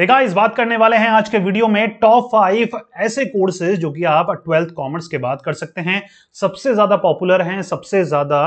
इस बात करने वाले हैं आज के वीडियो में टॉप फाइव ऐसे कोर्सेज जो कि आप ट्वेल्थ कॉमर्स के बाद कर सकते हैं सबसे ज़्यादा पॉपुलर हैं सबसे ज़्यादा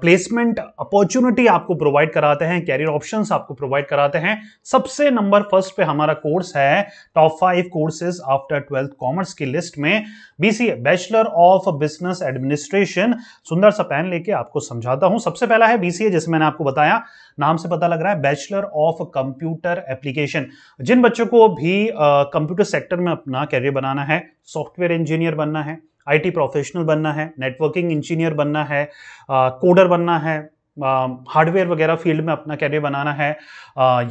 प्लेसमेंट अपॉर्चुनिटी आपको प्रोवाइड कराते हैं कैरियर ऑप्शंस आपको प्रोवाइड कराते हैं सबसे नंबर फर्स्ट पे हमारा कोर्स है top five courses after twelfth commerce की लिस्ट में B bachelor of business administration सुंदर सा पैन लेके आपको समझाता हूँ सबसे पहला है बी जिसमें मैंने आपको बताया नाम से पता लग रहा है बैचलर ऑफ कंप्यूटर एप्लीकेशन जिन बच्चों को भी कंप्यूटर सेक्टर में अपना कैरियर बनाना है सॉफ्टवेयर इंजीनियर बनना है आईटी प्रोफेशनल बनना है नेटवर्किंग इंजीनियर बनना है कोडर बनना है हार्डवेयर वगैरह फील्ड में अपना कैरियर बनाना है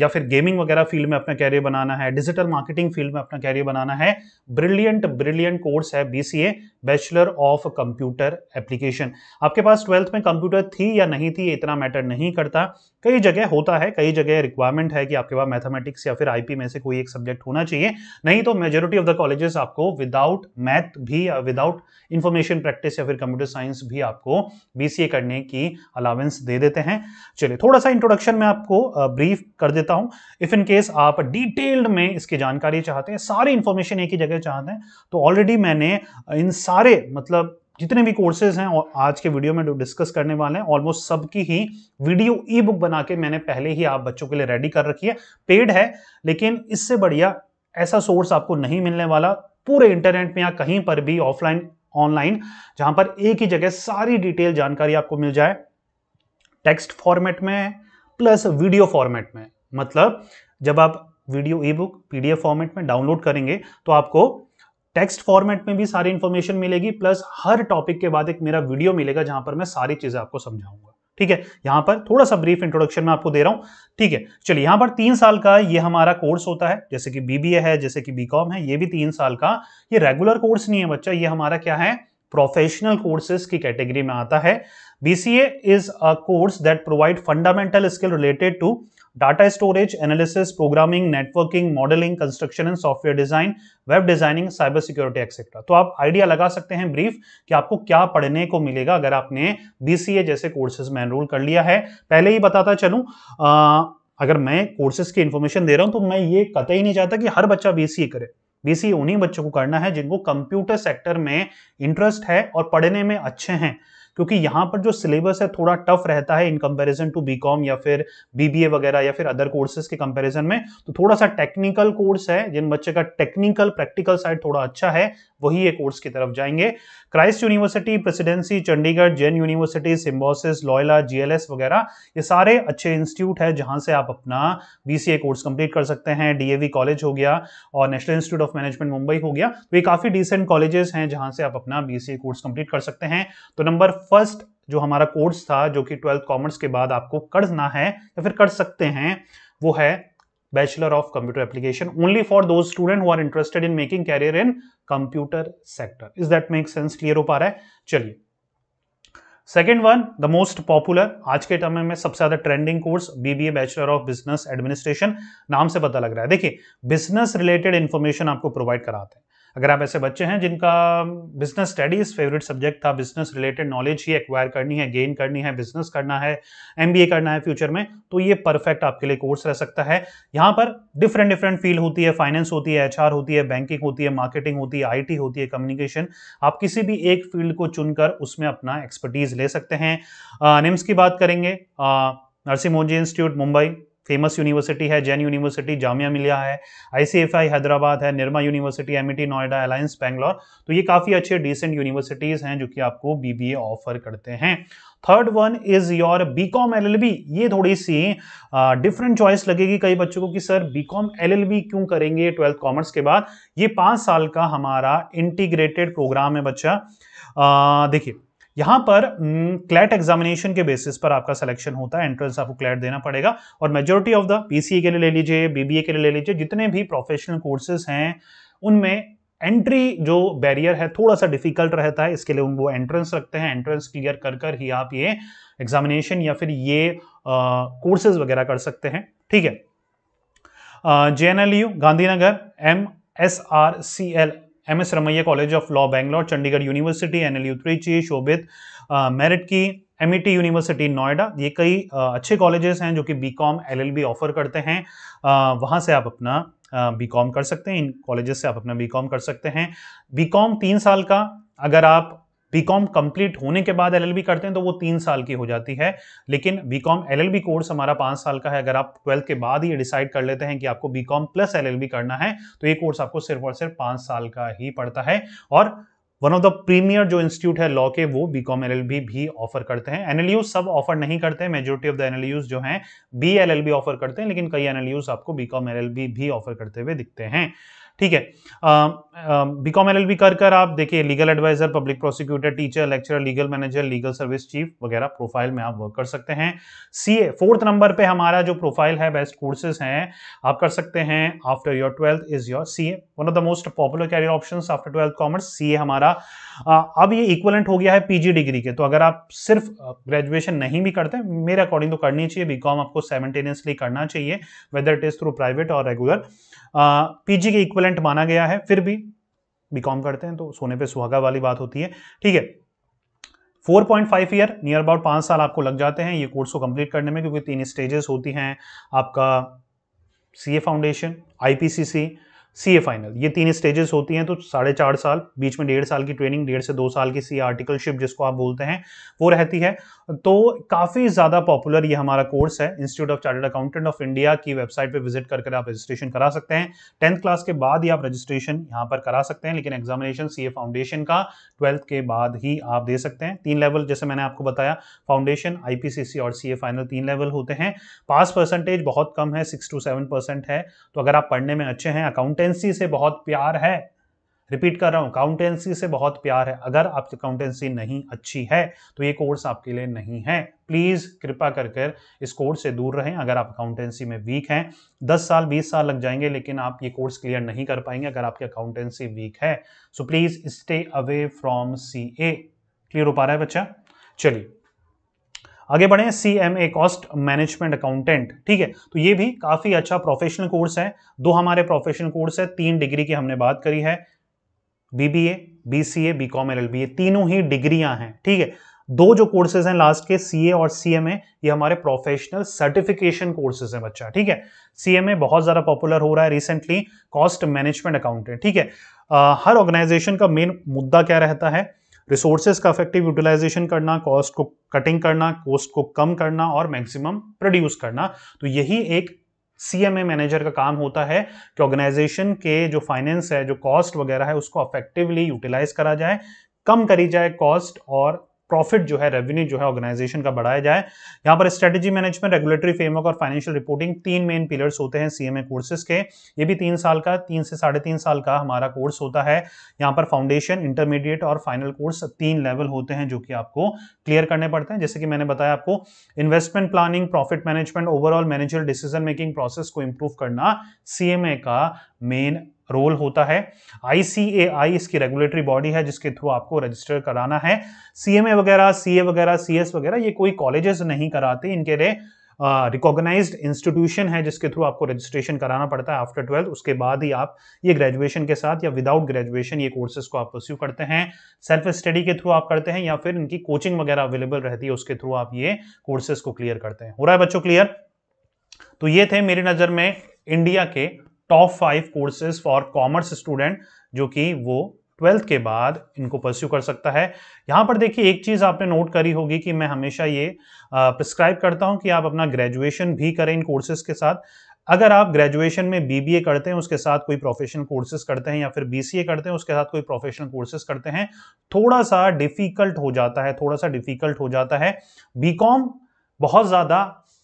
या फिर गेमिंग वगैरह फील्ड में अपना कैरियर बनाना है डिजिटल मार्केटिंग फील्ड में अपना कैरियर बनाना है ब्रिलियंट ब्रिलियंट कोर्स है B C A bachelor of computer application आपके पास ट्वेल्थ में कंप्यूटर थी या नहीं थी इतना मैटर नहीं करता कई जगह होता है कई जगह रिक्वायरमेंट है कि आपके पास मैथमेटिक्स या फिर आईपी में से कोई एक सब्जेक्ट होना चाहिए नहीं तो मेजोरिटी ऑफ द कॉलेजेस आपको विदाउट मैथ भी विदाउट इंफॉर्मेशन प्रैक्टिस या फिर कंप्यूटर साइंस भी आपको बीसीए करने की अलावेंस दे दे देते हैं चलिए थोड़ा सा इंट्रोडक्शन में आपको ब्रीफ कर देता हूं इफ़ इन केस आप डिटेल्ड में इसकी जानकारी चाहते हैं सारी इंफॉर्मेशन एक ही जगह चाहते हैं तो ऑलरेडी मैंने इन सारे मतलब जितने भी कोर्सेज हैं और आज के वीडियो में डिस्कस करने वाले हैं ऑलमोस्ट सबकी ही वीडियो ई बुक बना के मैंने पहले ही आप बच्चों के लिए रेडी कर रखी है पेड है लेकिन इससे बढ़िया ऐसा सोर्स आपको नहीं मिलने वाला पूरे इंटरनेट में या कहीं पर भी ऑफलाइन ऑनलाइन जहां पर एक ही जगह सारी डिटेल जानकारी आपको मिल जाए टेक्स्ट फॉर्मेट में प्लस वीडियो फॉर्मेट में मतलब जब आप video e book P format में डाउनलोड करेंगे तो आपको टेक्स्ट फॉर्मेट में भी सारी इन्फॉर्मेशन मिलेगी प्लस हर टॉपिक के बाद एक मेरा वीडियो मिलेगा जहां पर मैं सारी चीजें आपको समझाऊंगा ठीक है यहां पर थोड़ा सा ब्रीफ इंट्रोडक्शन में आपको दे रहा हूं ठीक है चलिए यहां पर तीन साल का ये हमारा कोर्स होता है जैसे कि बीबीए है जैसे कि बीकॉम है ये भी तीन साल का ये रेगुलर कोर्स नहीं है बच्चा ये हमारा क्या है प्रोफेशनल कोर्सेज की कैटेगरी में आता है BCA is a course that provide fundamental skill related to data storage analysis programming networking modelling construction and software design web designing cyber security etcetera तो आप आइडिया लगा सकते हैं ब्रीफ कि आपको क्या पढ़ने को मिलेगा अगर आपने बीसीए जैसे कोर्सेज में एनरोल कर लिया है पहले ही बताता चलूँ अगर मैं कोर्सेज की इन्फॉर्मेशन दे रहा हूँ तो मैं ये कतई नहीं चाहता कि हर बच्चा बीसीए करे बीसीए उन्हीं बच्चों को करना है जिनको कंप्यूटर सेक्टर में इंटरेस्ट है और पढ़ने में अच्छे हैं क्योंकि यहाँ पर जो सिलेबस है थोड़ा टफ रहता है इन कंपैरिजन टू बीकॉम या फिर बीबीए वगैरह या फिर अदर कोर्सेज के कंपैरिजन में तो थोड़ा सा टेक्निकल कोर्स है जिन बच्चे का टेक्निकल प्रैक्टिकल साइड थोड़ा अच्छा है वही एक कोर्स की तरफ जाएंगे Christ University Presidency Chandigarh Jain University Symbiosis Loyola GLS वगैरह ये सारे अच्छे इंस्टीट्यूट है जहां से आप अपना बीसीए कोर्स कंप्लीट कर सकते हैं डीएवी कॉलेज हो गया और National Institute of Management Mumbai हो गया तो ये काफी डिसेंट कॉलेजेस हैं जहां से आप अपना बीसीए कोर्स कंप्लीट कर सकते हैं तो नंबर फर्स्ट जो हमारा कोर्स था जो कि ट्वेल्थ कॉमर्स के बाद आपको करना है या फिर कर सकते हैं वो है bachelor of computer application only for those student who are interested in making career in computer sector is that make sense clear ho pa raha hai chaliye second one the most popular आज के time में सबसे ज्यादा trending course BBA bachelor of business administration नाम से पता लग रहा है देखिए बिजनेस रिलेटेड इंफॉर्मेशन आपको प्रोवाइड कराते हैं अगर आप ऐसे बच्चे हैं जिनका बिजनेस स्टडीज़ फेवरेट सब्जेक्ट था बिजनेस रिलेटेड नॉलेज ही एक्वायर करनी है गेन करनी है बिजनेस करना है एम करना है फ्यूचर में तो ये परफेक्ट आपके लिए कोर्स रह सकता है यहाँ पर डिफरेंट डिफरेंट फील्ड होती है फाइनेंस होती है एच होती है बैंकिंग होती है मार्केटिंग होती है आई होती है कम्युनिकेशन आप किसी भी एक फील्ड को चुनकर उसमें अपना एक्सपर्टीज़ ले सकते हैं निम्स की बात करेंगे Narsingh Mohan ji institute Mumbai famous university है जैन यूनिवर्सिटी जामिया मिलिया है आईसीएफआई हैदराबाद है Nirma university MET e Noida Alliance Bangalore तो ये काफ़ी अच्छे डिसेंट यूनिवर्सिटीज़ हैं जो कि आपको बीबीए ऑफर करते हैं third one is your B com L ये थोड़ी सी डिफरेंट चॉइस लगेगी कई बच्चों को कि सर बी कॉम एल क्यों करेंगे ट्वेल्थ कॉमर्स के बाद ये पाँच साल का हमारा इंटीग्रेटेड प्रोग्राम है बच्चा देखिए यहां पर क्लैट हम्म, एग्जामिनेशन के बेसिस पर आपका सिलेक्शन होता है एंट्रेंस आपको क्लैट देना पड़ेगा और मेजोरिटी ऑफ द पीसीए के लिए ले लीजिए बीबीए के लिए ले लीजिए जितने भी प्रोफेशनल कोर्सेज हैं उनमें एंट्री जो बैरियर है थोड़ा सा डिफिकल्ट रहता है इसके लिए उनको एंट्रेंस रखते हैं एंट्रेंस क्लियर कर कर ही आप ये एग्जामिनेशन या फिर ये कोर्सेज वगैरह कर सकते हैं ठीक है J N L U Gandhinagar M S R C L M S Ramaiah college of law Bangalore Chandigarh university N L U Trichy Shobhit merit की एम e यूनिवर्सिटी नोएडा ये कई अच्छे कॉलेजेस हैं जो कि B com L L B offer करते हैं वहाँ से आप अपना बी कॉम कर सकते हैं इन कॉलेजेस से आप अपना बी कॉम कर सकते हैं बी कॉम तीन साल का अगर आप बीकॉम कंप्लीट होने के बाद एलएलबी करते हैं तो वो तीन साल की हो जाती है लेकिन बीकॉम एलएलबी कोर्स हमारा पाँच साल का है अगर आप ट्वेल्थ के बाद ही डिसाइड कर लेते हैं कि आपको बीकॉम प्लस एलएलबी करना है तो ये कोर्स आपको सिर्फ और सिर्फ पाँच साल का ही पड़ता है और वन ऑफ द प्रीमियर जो इंस्टीट्यूट है लॉ के वो B com L L B भी ऑफर करते हैं एनएलयू सब ऑफर नहीं करते हैं मेजोरिटी ऑफ द एनएलयूज जो हैं B L L B offer करते हैं लेकिन कई एनएलयूज आपको B com L L B भी ऑफर करते हुए दिखते हैं ठीक है बी कॉम एल कर कर आप देखिए legal adviser public prosecutor teacher lecturer legal manager legal service chief वगैरह प्रोफाइल में आप वर्क कर सकते हैं सी ए फोर्थ नंबर पे हमारा जो प्रोफाइल है बेस्ट कोर्सेज हैं आप कर सकते हैं after your twelfth is your C A one of the most popular career option after twelfth commerce C A हमारा uh, अब ये इक्वलेंट हो गया है पीजी डिग्री के तो अगर आप सिर्फ ग्रेजुएशन नहीं भी करते मेरे अकॉर्डिंग तो करनी चाहिए बी आपको सेवेंटेनियसली करना चाहिए whether it is through private और रेगुलर पीजी के इक्वल इक्विवेलेंट माना गया है फिर भी बीकॉम करते हैं तो सोने पे सुहागा वाली बात होती है ठीक है 4.5 ईयर नियर अबाउट पाँच साल आपको लग जाते हैं ये कोर्स को कंप्लीट करने में क्योंकि तीन स्टेजेस होती हैं आपका C A foundation I P C C C A final ये तीन स्टेजेस होती हैं तो साढ़े चार साल बीच में डेढ़ साल की ट्रेनिंग डेढ़ से दो साल की सी आर्टिकलशिप जिसको आप बोलते हैं वो रहती है तो काफ़ी ज़्यादा पॉपुलर ये हमारा कोर्स है Institute of Chartered Accountant of India की वेबसाइट पर विजिट करके कर आप रजिस्ट्रेशन करा सकते हैं टेंथ क्लास के बाद ही आप रजिस्ट्रेशन यहाँ पर करा सकते हैं लेकिन एग्जामिनेशन सी फाउंडेशन का ट्वेल्थ के बाद ही आप दे सकते हैं तीन लेवल जैसे मैंने आपको बताया फाउंडेशन आईपीसीसी और सी फाइनल तीन लेवल होते हैं पास परसेंटेज बहुत कम है सिक्स टू सेवन परसेंट है तो अगर आप पढ़ने में अच्छे हैं अकाउंटेंट अकाउंटेंसी से बहुत प्यार है रिपीट कर रहा हूँ अकाउंटेंसी से बहुत प्यार है अगर आपकी अकाउंटेंसी नहीं अच्छी है तो ये कोर्स आपके लिए नहीं है प्लीज़ कृपा कर कर इस कोर्स से दूर रहें अगर आप अकाउंटेंसी में वीक हैं 10 साल 20 साल लग जाएंगे लेकिन आप ये कोर्स क्लियर नहीं कर पाएंगे अगर आपकी अकाउंटेंसी वीक है so please stay away from C clear हो पा रहा है बच्चा चलिए आगे बढ़े C M A cost management accountant ठीक है तो ये भी काफी अच्छा प्रोफेशनल कोर्स है दो हमारे प्रोफेशनल कोर्स है तीन डिग्री की हमने बात करी है बीबीए बीसीए बीकॉम ए तीनों ही डिग्रियां हैं ठीक है दो जो कोर्सेज हैं लास्ट के सीए और सीएमए ये हमारे प्रोफेशनल सर्टिफिकेशन कोर्सेज हैं बच्चा ठीक है सीएमए बहुत ज़्यादा पॉपुलर हो रहा है रिसेंटली कॉस्ट मैनेजमेंट अकाउंटेंट ठीक है आ, हर ऑर्गेनाइजेशन का मेन मुद्दा क्या रहता है रिसोर्सेज का इफेक्टिव यूटिलाइजेशन करना कॉस्ट को कटिंग करना कॉस्ट को कम करना और मैक्सिमम प्रोड्यूस करना तो यही एक ए मैनेजर का काम होता है कि ऑर्गेनाइजेशन के जो फाइनेंस है जो कॉस्ट वगैरह है उसको अफेक्टिवली यूटिलाइज करा जाए कम करी जाए कॉस्ट और प्रॉफिट जो है रेवेन्यू जो है ऑर्गेनाइजेशन का बढ़ाया जाए यहाँ पर स्ट्रेटेजी मैनेजमेंट रेगुलेटरी फ्रेमवर्क और फाइनेंशियल रिपोर्टिंग तीन मेन पिलर्स होते हैं सीएमए कोर्सेज के ये भी तीन साल का तीन से साढ़े तीन साल का हमारा कोर्स होता है यहाँ पर फाउंडेशन इंटरमीडिएट और फाइनल कोर्स तीन लेवल होते हैं जो कि आपको क्लियर करने पड़ते हैं जैसे कि मैंने बताया आपको investment planning profit management overall manager decision making process को इम्प्रूव करना सीएमए का मेन रोल होता है आई इसकी रेगुलेटरी बॉडी है जिसके थ्रू आपको रजिस्टर कराना है सीएमए वगैरह सी वगैरह सी वगैरह ये कोई कॉलेजेस नहीं कराते इनके लिए रिकॉग्नाइज uh, इंस्टीट्यूशन है जिसके थ्रू आपको रजिस्ट्रेशन कराना पड़ता है आफ्टर ट्वेल्थ उसके बाद ही आप ये ग्रेजुएशन के साथ या विदाउट ग्रेजुएशन ये कोर्सेज को आप परस्यू करते हैं सेल्फ स्टडी के थ्रू आप करते हैं या फिर इनकी कोचिंग वगैरह अवेलेबल रहती है उसके थ्रू आप ये कोर्सेज को क्लियर करते हैं हो रहा है बच्चों क्लियर तो ये थे मेरी नज़र में इंडिया के top five courses for commerce student जो कि वो ट्वेल्थ के बाद इनको परस्यू कर सकता है यहाँ पर देखिए एक चीज़ आपने नोट करी होगी कि मैं हमेशा ये प्रिस्क्राइब करता हूँ कि आप अपना ग्रेजुएशन भी करें इन कोर्सेज के साथ अगर आप ग्रेजुएशन में बीबीए करते हैं उसके साथ कोई प्रोफेशनल कोर्सेज करते हैं या फिर बीसीए करते हैं उसके साथ कोई प्रोफेशनल कोर्सेज करते हैं थोड़ा सा डिफिकल्ट हो जाता है थोड़ा सा डिफिकल्ट हो जाता है बीकॉम बहुत ज़्यादा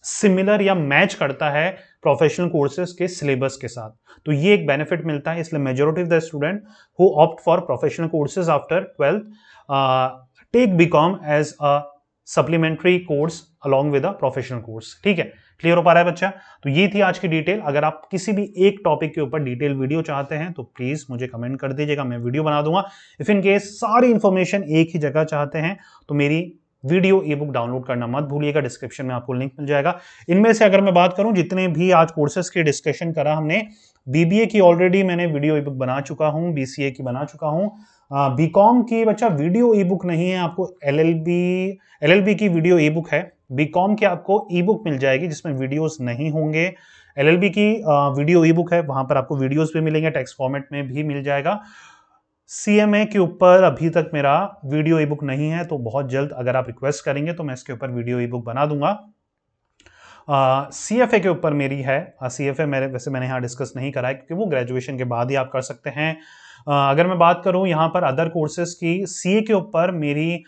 सिमिलर या मैच करता है प्रोफेशनल कोर्सेज के सिलेबस के साथ तो ये एक बेनिफिट मिलता है इसलिए majority of the student who opt for professional courses after twelfth take B com as a supplementary course along with a professional course ठीक है क्लियर हो पा रहा है बच्चा तो ये थी आज की डिटेल अगर आप किसी भी एक टॉपिक के ऊपर डिटेल वीडियो चाहते हैं तो प्लीज़ मुझे कमेंट कर दीजिएगा मैं वीडियो बना दूंगा इफ़ इन केस सारी इन्फॉर्मेशन एक ही जगह चाहते हैं तो मेरी वीडियो ई बुक डाउनलोड करना मत भूलिएगा डिस्क्रिप्शन में आपको लिंक मिल जाएगा इनमें से अगर मैं बात करूं जितने भी आज कोर्सेज की डिस्कशन करा हमने बीबीए की ऑलरेडी मैंने वीडियो ई बुक बना चुका हूं बीसीए की बना चुका हूं बीकॉम की बच्चा वीडियो ई बुक नहीं है आपको एल एल की वीडियो ई बुक है कॉम की आपको ई बुक मिल जाएगी जिसमें वीडियोज नहीं होंगे एल की वीडियो ई बुक है वहां पर आपको वीडियोज भी मिलेंगे टेक्स फॉर्मेट में भी मिल जाएगा सी के ऊपर अभी तक मेरा वीडियो ई बुक नहीं है तो बहुत जल्द अगर आप रिक्वेस्ट करेंगे तो मैं इसके ऊपर वीडियो ई बुक बना दूंगा सी एफ ए के ऊपर मेरी है सी एफ ए मेरे वैसे मैंने यहाँ डिस्कस नहीं करा है क्योंकि वो ग्रेजुएशन के बाद ही आप कर सकते हैं uh, अगर मैं बात करूँ यहाँ पर अदर कोर्सेज की सी ए के ऊपर मेरी ई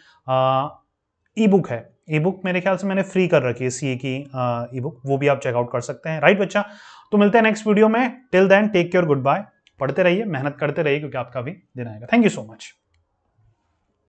uh, बुक है ई बुक मेरे ख्याल से मैंने फ्री कर रखी है सी की ई बुक वो भी आप चेकआउट कर सकते हैं राइट बच्चा तो मिलते हैं नेक्स्ट वीडियो में till then take care goodbye पढ़ते रहिए मेहनत करते रहिए क्योंकि आपका भी दिन आएगा थैंक यू सो मच